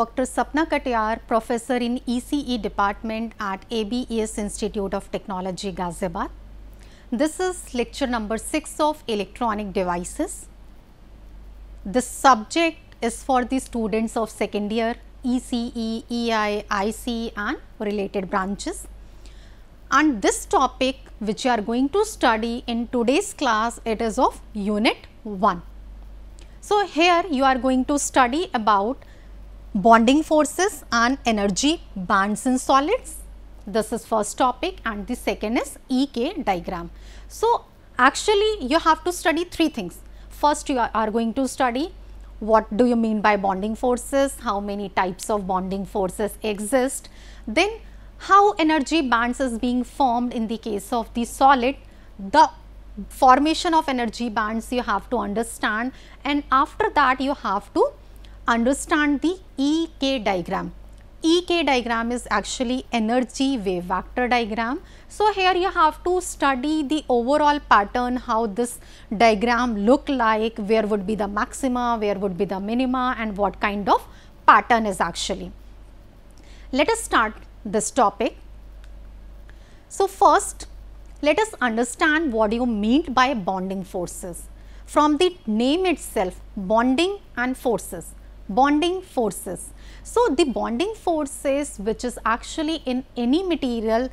Dr. Sapna Katyar, professor in ECE department at ABES Institute of Technology, Ghaziabad. This is lecture number 6 of electronic devices. The subject is for the students of second year ECE, EI, IC and related branches. And this topic which you are going to study in today's class, it is of unit 1. So, here you are going to study about bonding forces and energy bands in solids. This is first topic and the second is EK diagram. So, actually you have to study three things. First you are going to study what do you mean by bonding forces, how many types of bonding forces exist, then how energy bands is being formed in the case of the solid, the formation of energy bands you have to understand and after that you have to understand the EK diagram. EK diagram is actually energy wave vector diagram. So, here you have to study the overall pattern how this diagram look like, where would be the maxima, where would be the minima and what kind of pattern is actually. Let us start this topic. So, first let us understand what you mean by bonding forces. From the name itself bonding and forces bonding forces. So, the bonding forces which is actually in any material,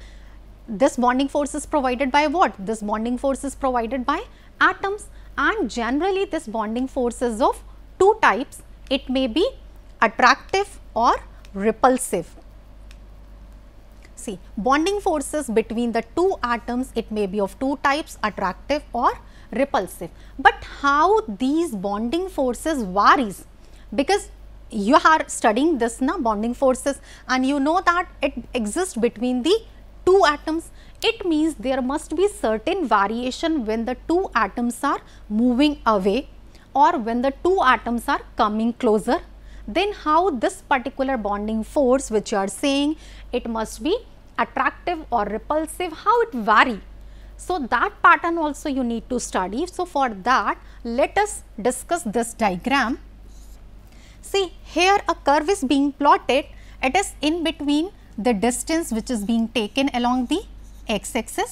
this bonding force is provided by what? This bonding force is provided by atoms and generally this bonding force is of two types. It may be attractive or repulsive. See, bonding forces between the two atoms, it may be of two types, attractive or repulsive. But how these bonding forces varies because you are studying this na bonding forces and you know that it exists between the two atoms it means there must be certain variation when the two atoms are moving away or when the two atoms are coming closer then how this particular bonding force which you are saying it must be attractive or repulsive how it vary so that pattern also you need to study so for that let us discuss this diagram See here a curve is being plotted, it is in between the distance which is being taken along the x axis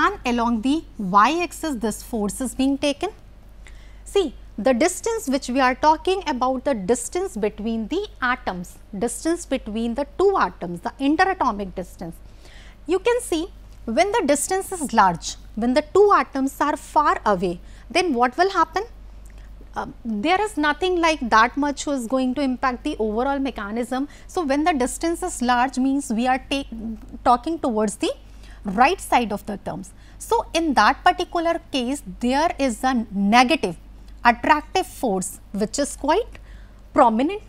and along the y axis this force is being taken. See the distance which we are talking about the distance between the atoms, distance between the two atoms, the interatomic distance. You can see when the distance is large, when the two atoms are far away, then what will happen? Uh, there is nothing like that much who is going to impact the overall mechanism. So, when the distance is large means we are talking towards the right side of the terms. So, in that particular case there is a negative attractive force which is quite prominent,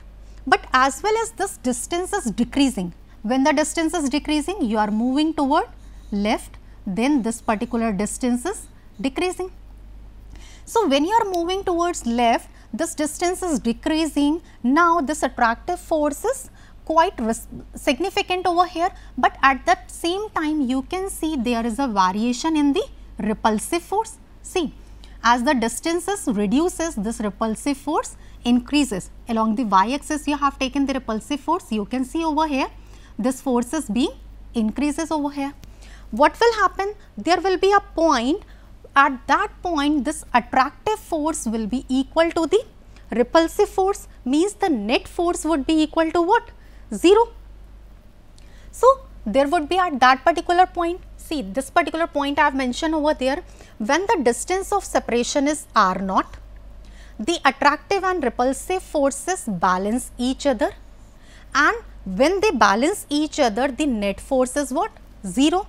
but as well as this distance is decreasing. When the distance is decreasing you are moving toward left then this particular distance is decreasing. So, when you are moving towards left, this distance is decreasing. Now, this attractive force is quite significant over here, but at that same time you can see there is a variation in the repulsive force. See, as the distances reduces, this repulsive force increases. Along the y-axis you have taken the repulsive force, you can see over here, this force is being increases over here. What will happen? There will be a point at that point this attractive force will be equal to the repulsive force means the net force would be equal to what? 0. So, there would be at that particular point see this particular point I have mentioned over there when the distance of separation is r naught the attractive and repulsive forces balance each other and when they balance each other the net force is what 0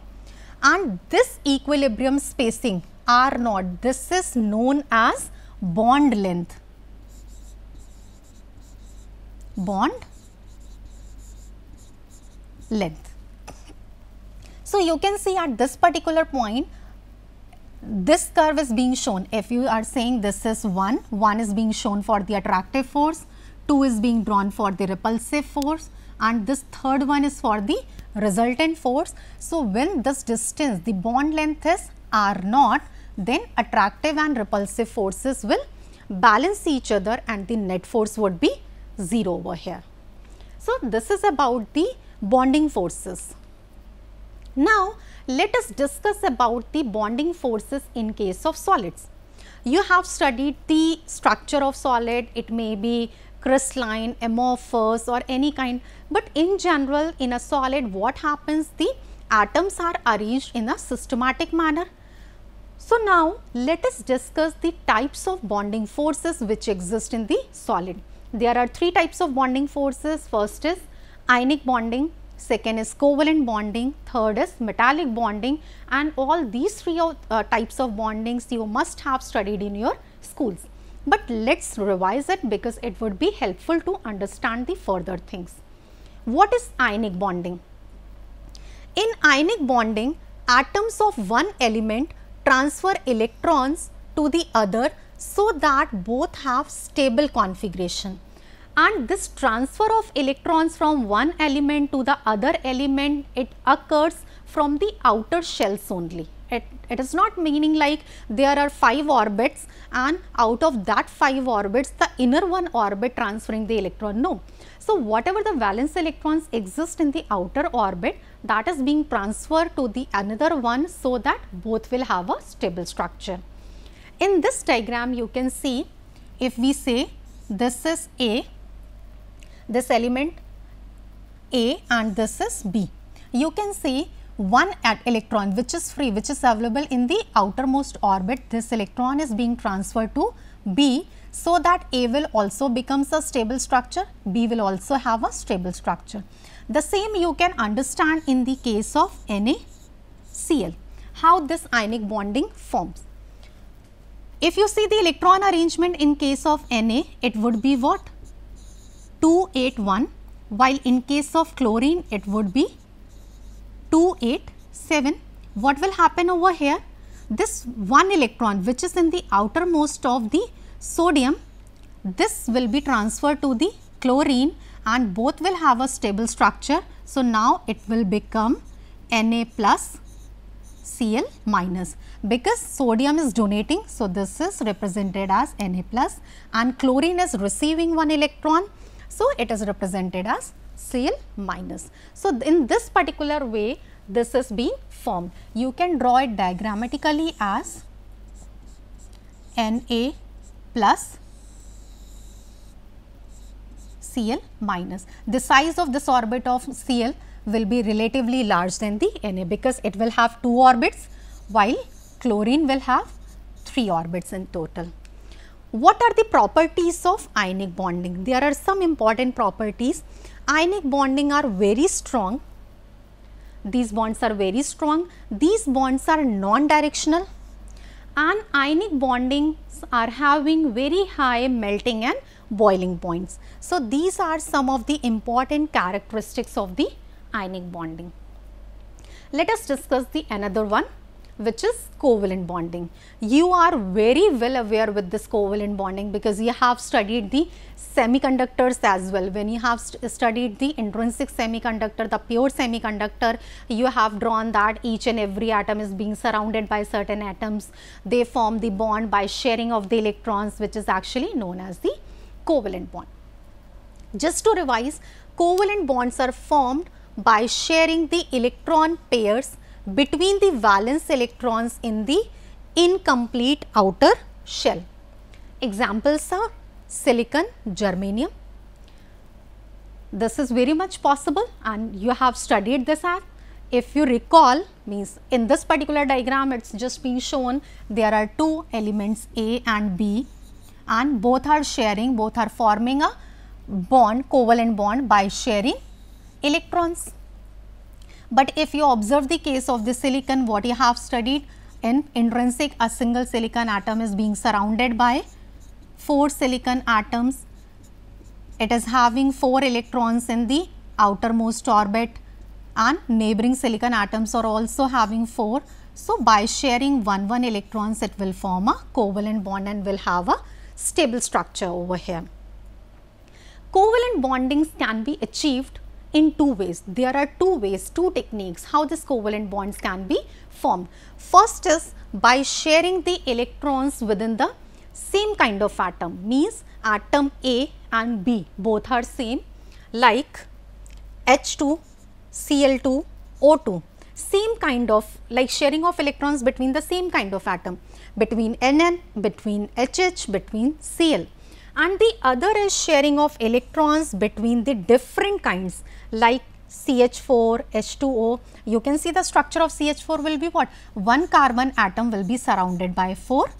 and this equilibrium spacing R naught. This is known as bond length. Bond length. So, you can see at this particular point, this curve is being shown. If you are saying this is 1, 1 is being shown for the attractive force, 2 is being drawn for the repulsive force and this third one is for the resultant force. So, when this distance, the bond length is R naught, then attractive and repulsive forces will balance each other and the net force would be 0 over here. So, this is about the bonding forces. Now, let us discuss about the bonding forces in case of solids. You have studied the structure of solid, it may be crystalline, amorphous or any kind, but in general in a solid what happens the atoms are arranged in a systematic manner so now let us discuss the types of bonding forces which exist in the solid. There are three types of bonding forces. First is ionic bonding, second is covalent bonding, third is metallic bonding and all these three of, uh, types of bondings you must have studied in your schools. But let us revise it because it would be helpful to understand the further things. What is ionic bonding? In ionic bonding, atoms of one element transfer electrons to the other so that both have stable configuration. And this transfer of electrons from one element to the other element, it occurs from the outer shells only it, it is not meaning like there are 5 orbits and out of that 5 orbits the inner one orbit transferring the electron. No. So, whatever the valence electrons exist in the outer orbit that is being transferred to the another one so that both will have a stable structure. In this diagram you can see if we say this is A, this element A and this is B. You can see one electron which is free which is available in the outermost orbit this electron is being transferred to B so that A will also becomes a stable structure B will also have a stable structure. The same you can understand in the case of NaCl how this ionic bonding forms. If you see the electron arrangement in case of Na it would be what 281 while in case of chlorine it would be 2, 8, 7, what will happen over here? This one electron which is in the outermost of the sodium, this will be transferred to the chlorine and both will have a stable structure. So, now it will become Na plus Cl minus because sodium is donating. So, this is represented as Na plus and chlorine is receiving one electron. So, it is represented as Cl minus. So, in this particular way this is being formed. You can draw it diagrammatically as Na plus Cl minus. The size of this orbit of Cl will be relatively large than the Na because it will have 2 orbits while chlorine will have 3 orbits in total. What are the properties of ionic bonding? There are some important properties ionic bonding are very strong. These bonds are very strong. These bonds are non-directional and ionic bondings are having very high melting and boiling points. So, these are some of the important characteristics of the ionic bonding. Let us discuss the another one which is covalent bonding. You are very well aware with this covalent bonding because you have studied the semiconductors as well. When you have st studied the intrinsic semiconductor, the pure semiconductor, you have drawn that each and every atom is being surrounded by certain atoms. They form the bond by sharing of the electrons which is actually known as the covalent bond. Just to revise, covalent bonds are formed by sharing the electron pairs between the valence electrons in the incomplete outer shell. Examples are silicon, germanium. This is very much possible and you have studied this app. If you recall means in this particular diagram it is just being shown there are two elements A and B and both are sharing both are forming a bond covalent bond by sharing electrons. But if you observe the case of the silicon, what you have studied in intrinsic, a single silicon atom is being surrounded by 4 silicon atoms. It is having 4 electrons in the outermost orbit and neighboring silicon atoms are also having 4. So, by sharing 1 1 electrons it will form a covalent bond and will have a stable structure over here. Covalent bondings can be achieved in two ways. There are two ways, two techniques how these covalent bonds can be formed. First is by sharing the electrons within the same kind of atom means atom A and B both are same like H2, Cl2, O2 same kind of like sharing of electrons between the same kind of atom between NN, between HH, between Cl and the other is sharing of electrons between the different kinds like CH4, H2O, you can see the structure of CH4 will be what? One carbon atom will be surrounded by four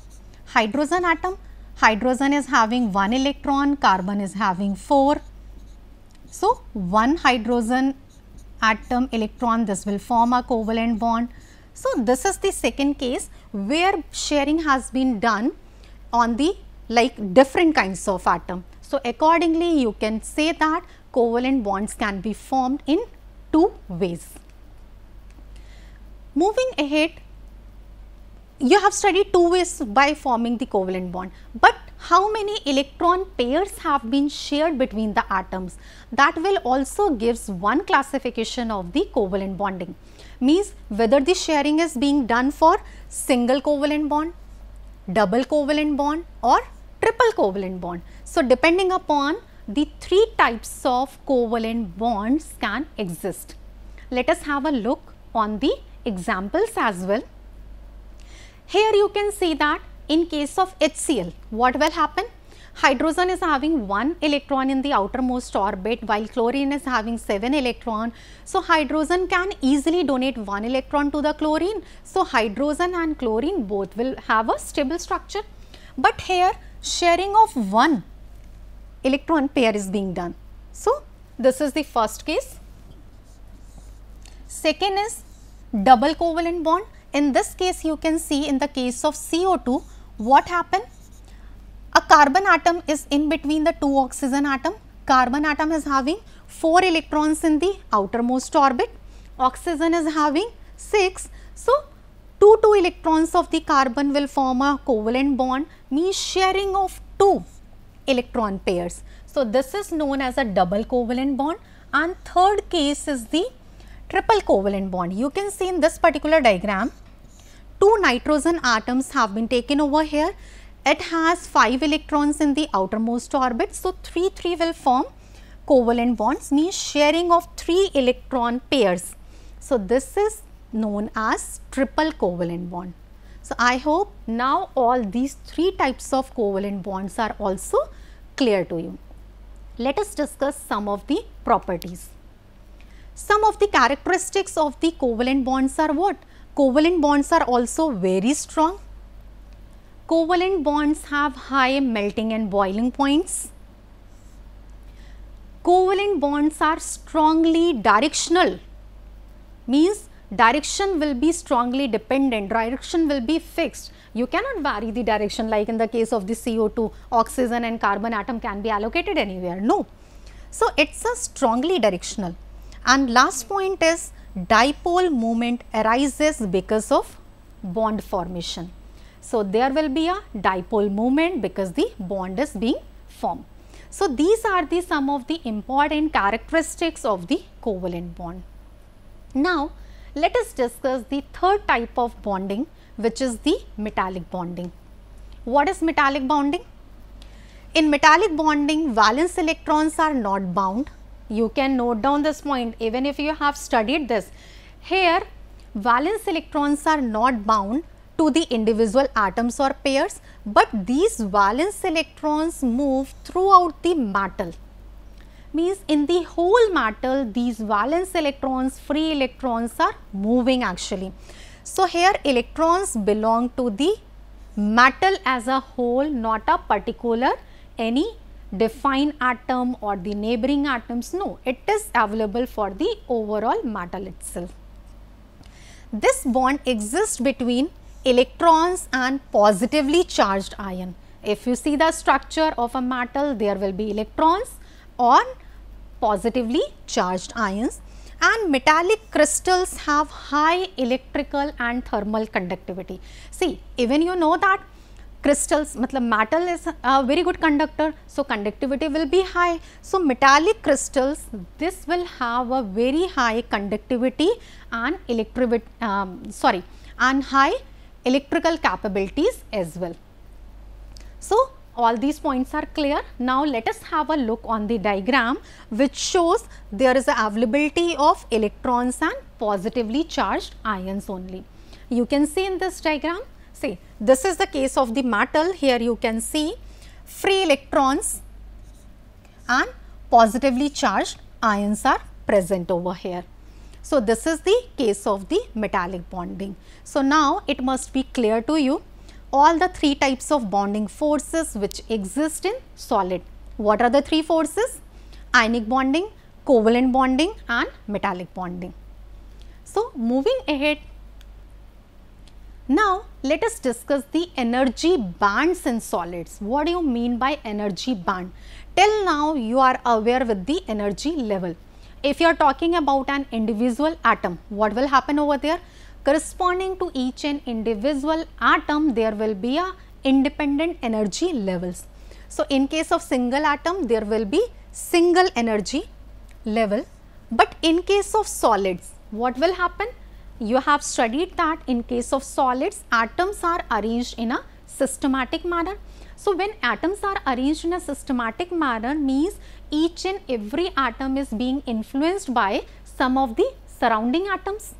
hydrogen atom. Hydrogen is having one electron, carbon is having four. So, one hydrogen atom electron this will form a covalent bond. So, this is the second case where sharing has been done on the like different kinds of atom. So, accordingly you can say that covalent bonds can be formed in two ways. Moving ahead you have studied two ways by forming the covalent bond, but how many electron pairs have been shared between the atoms that will also gives one classification of the covalent bonding means whether the sharing is being done for single covalent bond, double covalent bond or triple covalent bond. So, depending upon the three types of covalent bonds can exist. Let us have a look on the examples as well. Here you can see that in case of HCl, what will happen? Hydrogen is having 1 electron in the outermost orbit while chlorine is having 7 electron. So, hydrogen can easily donate 1 electron to the chlorine. So, hydrogen and chlorine both will have a stable structure. But here sharing of one electron pair is being done. So, this is the first case. Second is double covalent bond. In this case, you can see in the case of CO2, what happened? A carbon atom is in between the two oxygen atom. Carbon atom is having 4 electrons in the outermost orbit. Oxygen is having 6. So, 2 2 electrons of the carbon will form a covalent bond means sharing of 2 electron pairs. So, this is known as a double covalent bond and third case is the triple covalent bond. You can see in this particular diagram, two nitrogen atoms have been taken over here. It has 5 electrons in the outermost orbit. So, 3 3 will form covalent bonds means sharing of 3 electron pairs. So, this is known as triple covalent bond. So, I hope now all these three types of covalent bonds are also clear to you. Let us discuss some of the properties. Some of the characteristics of the covalent bonds are what? Covalent bonds are also very strong. Covalent bonds have high melting and boiling points. Covalent bonds are strongly directional means direction will be strongly dependent, direction will be fixed. You cannot vary the direction like in the case of the CO2, oxygen and carbon atom can be allocated anywhere, no. So, it is a strongly directional. And last point is dipole moment arises because of bond formation. So, there will be a dipole moment because the bond is being formed. So, these are the some of the important characteristics of the covalent bond. Now, let us discuss the third type of bonding which is the metallic bonding. What is metallic bonding? In metallic bonding valence electrons are not bound. You can note down this point even if you have studied this. Here valence electrons are not bound to the individual atoms or pairs, but these valence electrons move throughout the metal means in the whole metal these valence electrons, free electrons are moving actually. So, here electrons belong to the metal as a whole not a particular any defined atom or the neighboring atoms no it is available for the overall metal itself. This bond exists between electrons and positively charged ion. If you see the structure of a metal there will be electrons on positively charged ions and metallic crystals have high electrical and thermal conductivity. See even you know that crystals matlab metal is a very good conductor so conductivity will be high. So metallic crystals this will have a very high conductivity and um, sorry and high electrical capabilities as well. So all these points are clear. Now, let us have a look on the diagram which shows there is availability of electrons and positively charged ions only. You can see in this diagram, see this is the case of the metal here you can see free electrons and positively charged ions are present over here. So, this is the case of the metallic bonding. So, now it must be clear to you all the three types of bonding forces which exist in solid. What are the three forces? Ionic bonding, covalent bonding and metallic bonding. So, moving ahead now, let us discuss the energy bands in solids. What do you mean by energy band? Till now, you are aware with the energy level. If you are talking about an individual atom, what will happen over there? corresponding to each and individual atom there will be a independent energy levels. So, in case of single atom there will be single energy level, but in case of solids what will happen? You have studied that in case of solids atoms are arranged in a systematic manner. So, when atoms are arranged in a systematic manner means each and every atom is being influenced by some of the surrounding atoms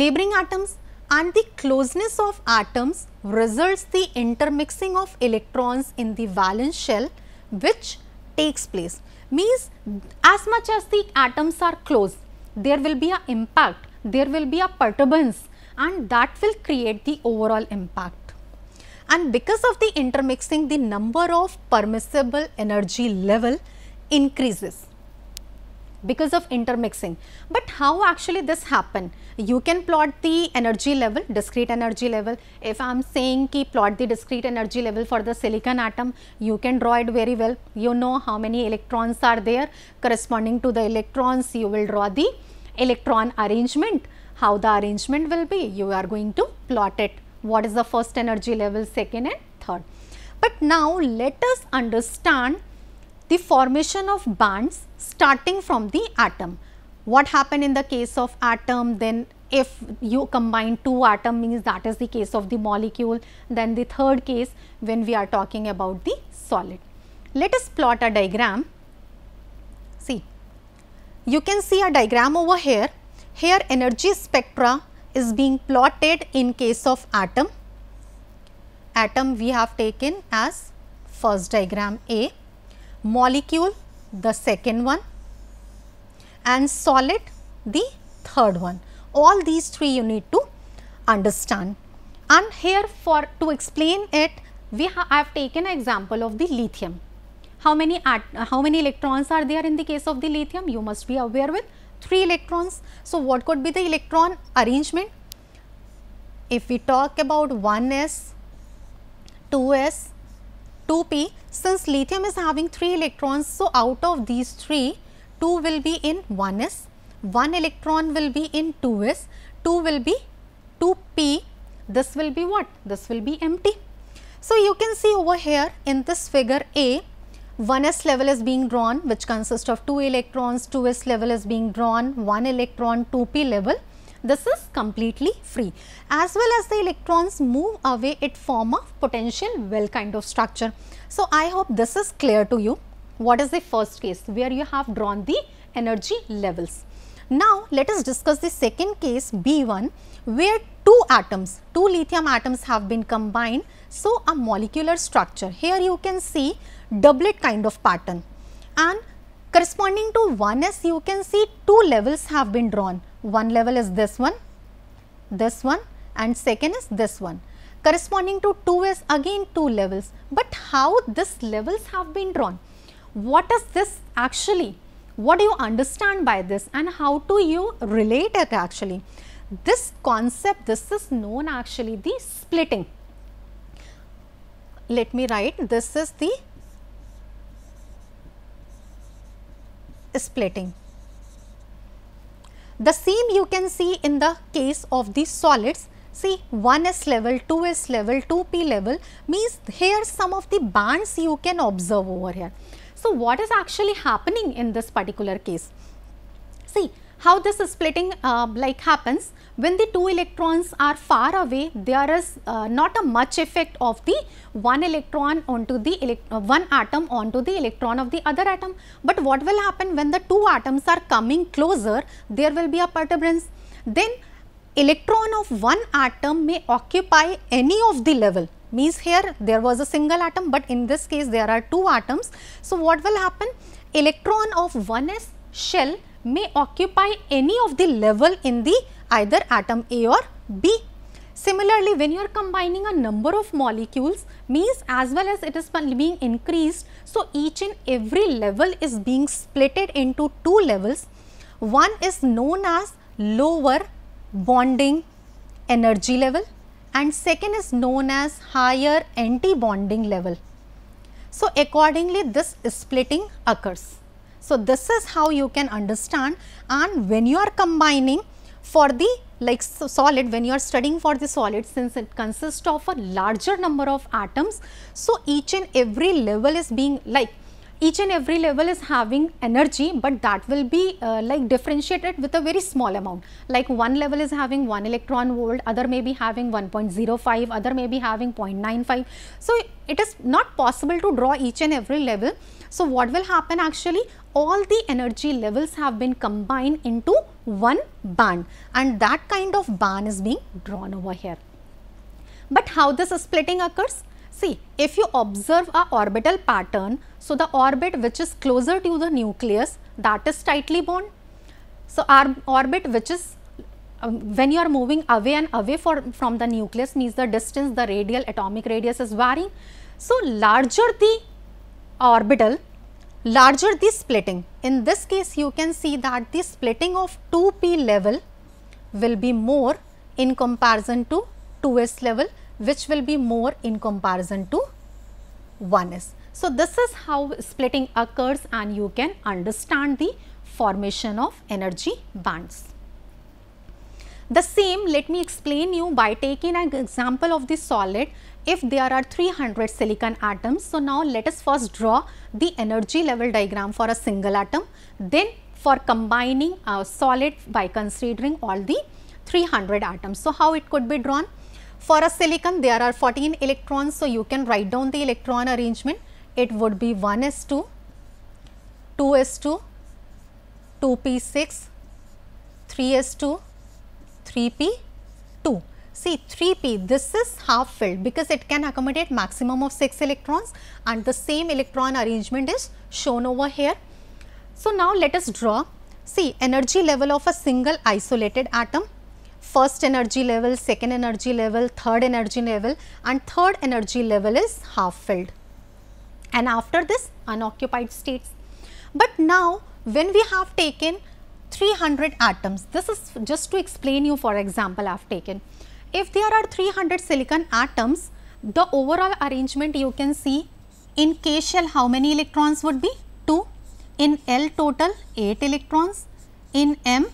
neighboring atoms and the closeness of atoms results the intermixing of electrons in the valence shell which takes place means as much as the atoms are close there will be a impact there will be a perturbance and that will create the overall impact and because of the intermixing the number of permissible energy level increases because of intermixing. But how actually this happen? You can plot the energy level, discrete energy level. If I am saying ki plot the discrete energy level for the silicon atom, you can draw it very well. You know how many electrons are there corresponding to the electrons, you will draw the electron arrangement. How the arrangement will be, you are going to plot it. What is the first energy level, second and third. But now let us understand the formation of bands starting from the atom. What happened in the case of atom, then if you combine two atom means that is the case of the molecule, then the third case when we are talking about the solid. Let us plot a diagram. See, you can see a diagram over here. Here energy spectra is being plotted in case of atom. Atom we have taken as first diagram A molecule the second one and solid the third one. All these three you need to understand and here for to explain it we have I have taken an example of the lithium. How many, how many electrons are there in the case of the lithium you must be aware with 3 electrons. So, what could be the electron arrangement? If we talk about 1s, 2s, 2p. Since lithium is having 3 electrons, so out of these 3, 2 will be in 1s, 1 electron will be in 2s, 2 will be 2p, this will be what? This will be empty. So, you can see over here in this figure A, 1s level is being drawn which consists of 2 electrons, 2s level is being drawn, 1 electron, 2p level this is completely free. As well as the electrons move away, it form a potential well kind of structure. So, I hope this is clear to you. What is the first case where you have drawn the energy levels. Now, let us discuss the second case B1 where two atoms, two lithium atoms have been combined. So, a molecular structure. Here you can see doublet kind of pattern and corresponding to 1s you can see two levels have been drawn one level is this one, this one and second is this one. Corresponding to 2 is again 2 levels, but how these levels have been drawn? What is this actually? What do you understand by this and how do you relate it actually? This concept, this is known actually the splitting. Let me write this is the splitting the same you can see in the case of the solids. See 1s level, 2s level, 2p level means here some of the bands you can observe over here. So, what is actually happening in this particular case? See how this splitting uh, like happens? When the two electrons are far away, there is uh, not a much effect of the one electron onto the uh, one atom onto the electron of the other atom. But what will happen when the two atoms are coming closer? There will be a perturbance. Then electron of one atom may occupy any of the level means here there was a single atom but in this case there are two atoms. So, what will happen? Electron of one s shell may occupy any of the level in the either atom A or B. Similarly, when you are combining a number of molecules means as well as it is being increased. So, each and every level is being splitted into two levels. One is known as lower bonding energy level and second is known as higher anti-bonding level. So, accordingly this splitting occurs. So, this is how you can understand and when you are combining for the like so solid when you are studying for the solid since it consists of a larger number of atoms. So, each and every level is being like each and every level is having energy but that will be uh, like differentiated with a very small amount like one level is having 1 electron volt other may be having 1.05 other may be having 0.95 so it is not possible to draw each and every level so what will happen actually? All the energy levels have been combined into one band and that kind of band is being drawn over here. But how this splitting occurs? See, if you observe a orbital pattern, so the orbit which is closer to the nucleus that is tightly bound. So, our orbit which is um, when you are moving away and away for, from the nucleus means the distance, the radial atomic radius is varying. So, larger the orbital, larger the splitting. In this case, you can see that the splitting of 2p level will be more in comparison to 2s level which will be more in comparison to 1s. So, this is how splitting occurs and you can understand the formation of energy bands. The same let me explain you by taking an example of the solid if there are 300 silicon atoms. So, now let us first draw the energy level diagram for a single atom, then for combining a solid by considering all the 300 atoms. So, how it could be drawn? For a silicon, there are 14 electrons. So, you can write down the electron arrangement. It would be 1s2, 2s2, 2p6, 3s2, 3p See 3p, this is half filled because it can accommodate maximum of 6 electrons and the same electron arrangement is shown over here. So, now let us draw. See energy level of a single isolated atom, first energy level, second energy level, third energy level and third energy level is half filled and after this unoccupied states. But now when we have taken 300 atoms. This is just to explain you for example I have taken. If there are 300 silicon atoms, the overall arrangement you can see in K shell how many electrons would be? 2. In L total 8 electrons. In M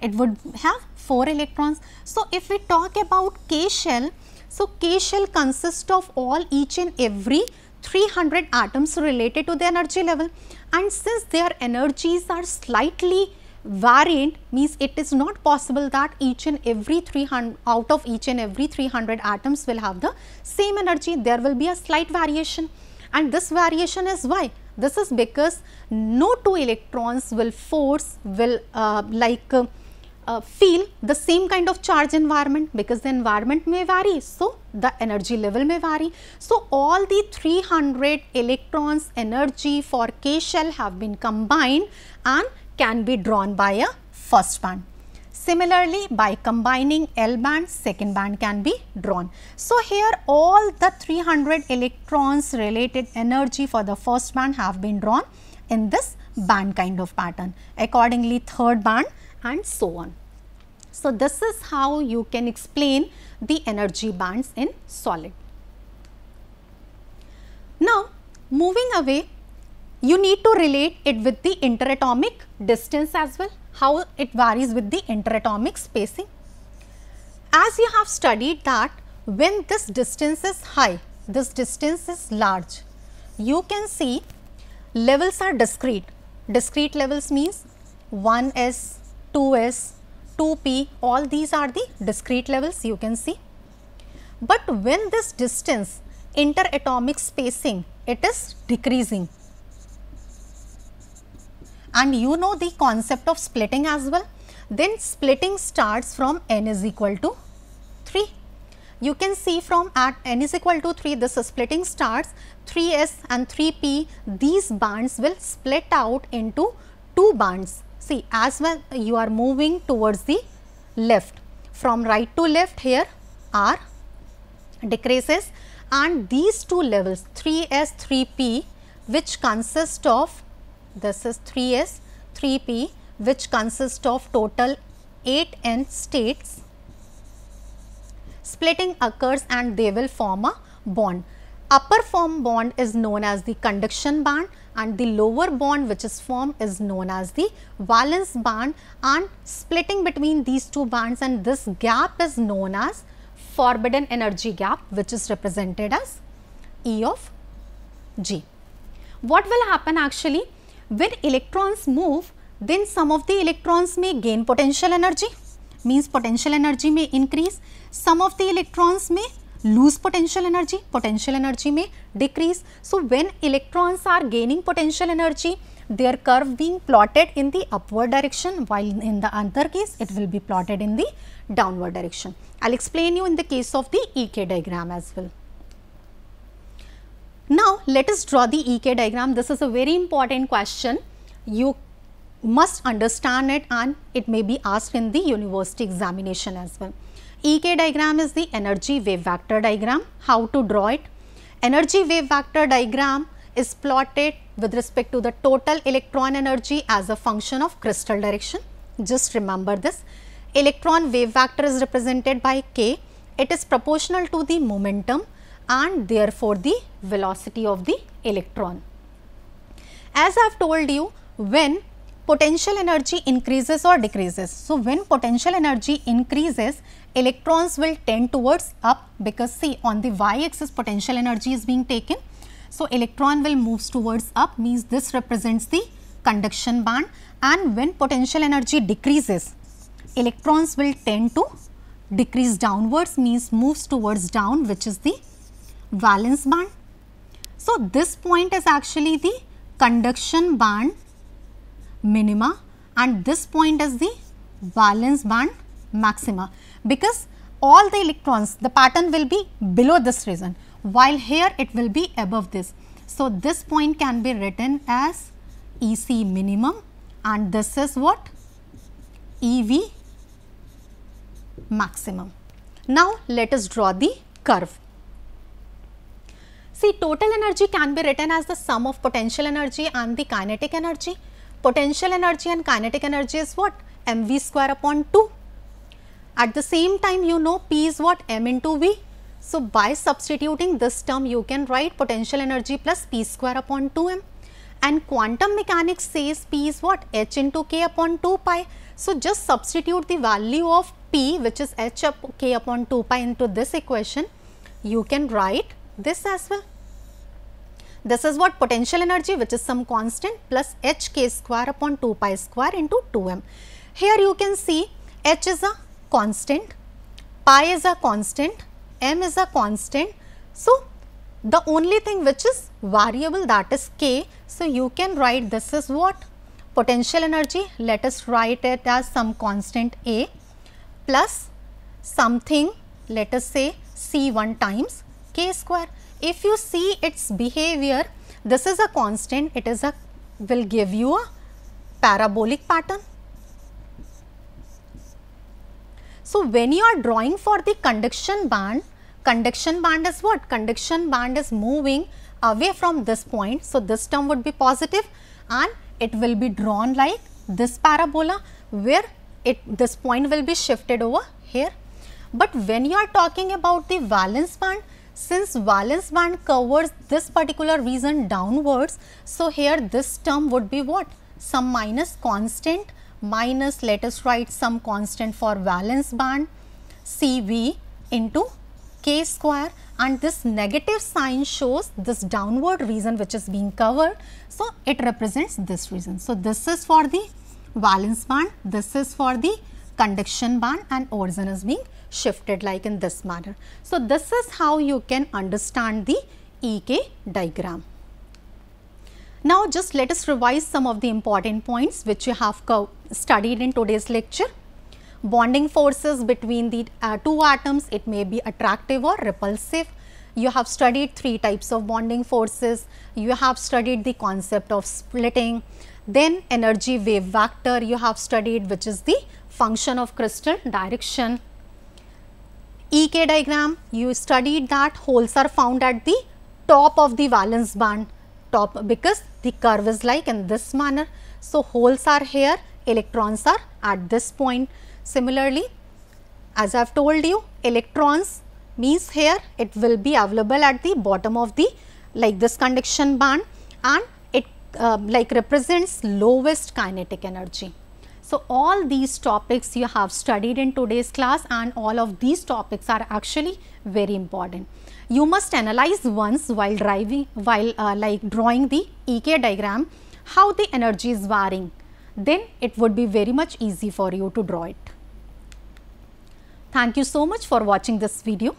it would have 4 electrons. So, if we talk about K shell, so K shell consists of all each and every 300 atoms related to the energy level and since their energies are slightly variant means it is not possible that each and every 300 out of each and every 300 atoms will have the same energy there will be a slight variation and this variation is why this is because no two electrons will force will uh, like uh, uh, feel the same kind of charge environment because the environment may vary. So, the energy level may vary. So, all the 300 electrons energy for K shell have been combined and can be drawn by a first band. Similarly, by combining L band, second band can be drawn. So, here all the 300 electrons related energy for the first band have been drawn in this band kind of pattern. Accordingly, third band and so on. So, this is how you can explain the energy bands in solid. Now, moving away you need to relate it with the interatomic distance as well, how it varies with the interatomic spacing. As you have studied that when this distance is high, this distance is large, you can see levels are discrete. Discrete levels means 1s, 2s, 2p, all these are the discrete levels you can see. But when this distance interatomic spacing, it is decreasing and you know the concept of splitting as well. Then splitting starts from n is equal to 3. You can see from at n is equal to 3 this splitting starts 3s and 3p these bands will split out into two bands. See as well you are moving towards the left from right to left here r decreases and these two levels 3s 3p which consist of this is 3s, 3p which consists of total 8 n states. Splitting occurs and they will form a bond. Upper form bond is known as the conduction band and the lower bond which is formed is known as the valence band and splitting between these two bands and this gap is known as forbidden energy gap which is represented as E of G. What will happen actually? when electrons move then some of the electrons may gain potential energy means potential energy may increase some of the electrons may lose potential energy potential energy may decrease so when electrons are gaining potential energy their curve being plotted in the upward direction while in the other case it will be plotted in the downward direction i'll explain you in the case of the ek diagram as well now, let us draw the EK diagram. This is a very important question. You must understand it and it may be asked in the university examination as well. EK diagram is the energy wave vector diagram. How to draw it? Energy wave vector diagram is plotted with respect to the total electron energy as a function of crystal direction. Just remember this. Electron wave vector is represented by k. It is proportional to the momentum and therefore, the velocity of the electron. As I have told you when potential energy increases or decreases. So, when potential energy increases electrons will tend towards up because see on the y axis potential energy is being taken. So, electron will moves towards up means this represents the conduction band and when potential energy decreases electrons will tend to decrease downwards means moves towards down which is the valence band. So, this point is actually the conduction band minima and this point is the valence band maxima because all the electrons the pattern will be below this region while here it will be above this. So, this point can be written as EC minimum and this is what EV maximum. Now, let us draw the curve. See, total energy can be written as the sum of potential energy and the kinetic energy. Potential energy and kinetic energy is what? mv square upon 2. At the same time, you know P is what? m into V. So, by substituting this term, you can write potential energy plus P square upon 2m. And quantum mechanics says P is what? H into K upon 2 pi. So, just substitute the value of P which is H up K upon 2 pi into this equation. You can write this as well. This is what potential energy which is some constant plus h k square upon 2 pi square into 2m. Here you can see h is a constant, pi is a constant, m is a constant. So, the only thing which is variable that is k. So, you can write this is what potential energy let us write it as some constant A plus something let us say C 1 times k square if you see its behavior, this is a constant, it is a will give you a parabolic pattern. So, when you are drawing for the conduction band, conduction band is what? Conduction band is moving away from this point. So, this term would be positive and it will be drawn like this parabola where it this point will be shifted over here. But when you are talking about the valence band, since valence band covers this particular region downwards, so here this term would be what? Some minus constant minus let us write some constant for valence band CV into k square and this negative sign shows this downward region which is being covered. So, it represents this region. So, this is for the valence band, this is for the conduction band and origin is being shifted like in this manner. So, this is how you can understand the EK diagram. Now, just let us revise some of the important points which you have studied in today's lecture. Bonding forces between the uh, two atoms, it may be attractive or repulsive. You have studied three types of bonding forces. You have studied the concept of splitting. Then energy wave vector you have studied which is the function of crystal direction. EK diagram, you studied that holes are found at the top of the valence band top because the curve is like in this manner. So, holes are here, electrons are at this point. Similarly, as I have told you, electrons means here it will be available at the bottom of the like this conduction band and it uh, like represents lowest kinetic energy. So all these topics you have studied in today's class and all of these topics are actually very important. You must analyze once while driving while uh, like drawing the EK diagram how the energy is varying then it would be very much easy for you to draw it. Thank you so much for watching this video.